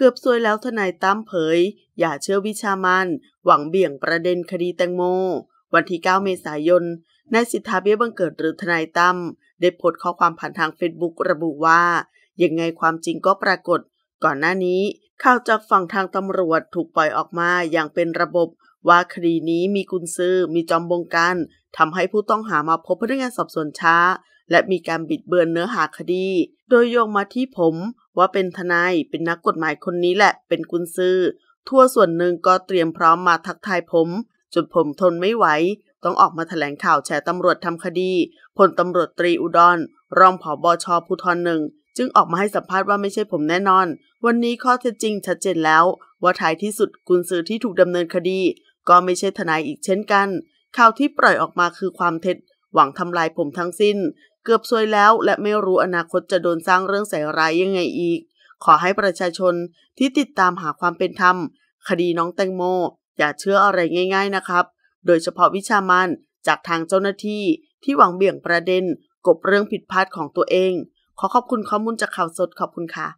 เกือบซวยแล้วทนายตั้มเผย อย่าเชื่อวิชามันหวังเบี่ยงประเด็นคดีแตงโม วันที่ 9 เมษายนนายสิทธาเบี้ยบังเกิดหรือทนายตั้มได้โพสต์ข้อความผ่านทางเฟซบุ๊กระบุว่า ยังไงความจริงก็ปรากฏ ก่อนหน้านี้ข่าวจากฝั่งทางตำรวจถูกปล่อยออกมาอย่างเป็นระบบ ว่าคดีนี้มีกุญซือมีจอมบงการทำให้ผู้ต้องหามาพบพนักงานสอบสวนช้า และมีการบิดเบือนเนื้อหาคดี โดยโยงมาที่ผมว่าเป็นทนาย เป็นนักกฎหมายคนนี้แหละ เป็นกุนซือทั่วส่วนหนึ่งก็เตรียมพร้อมมาทักทายผม จนผมทนไม่ไหว ต้องออกมาถแถลงข่าวแฉตำรวจทำคดีพลตำรวจตรีอุดร รองผอบอชอภูทรหนึ่ง จึงออกมาให้สัมภาษณ์ว่าไม่ใช่ผมแน่นอน วันนี้ข้อเท็จจริงชัดเจนแล้ว ว่าท้ายที่สุดกุนซือที่ถูกดำเนินคดี ก็ไม่ใช่ทนายอีกเช่นกัน ข่าวที่ปล่อยออกมาคือความเท็จ หวังทำลายผมทั้งสิ้นเกือบซวยแล้วและไม่รู้อนาคตจะโดนสร้างเรื่องใส่ร้ายยังไงอีก ขอให้ประชาชนที่ติดตามหาความเป็นธรรม คดีน้องแตงโม อย่าเชื่ออะไรง่ายๆนะครับ โดยเฉพาะวิชามันจากทางเจ้าหน้าที่ที่หวังเบี่ยงประเด็นกบเรื่องผิดพลาดของตัวเองขอขอบคุณข้อมูลจากข่าวสดขอบคุณค่ะ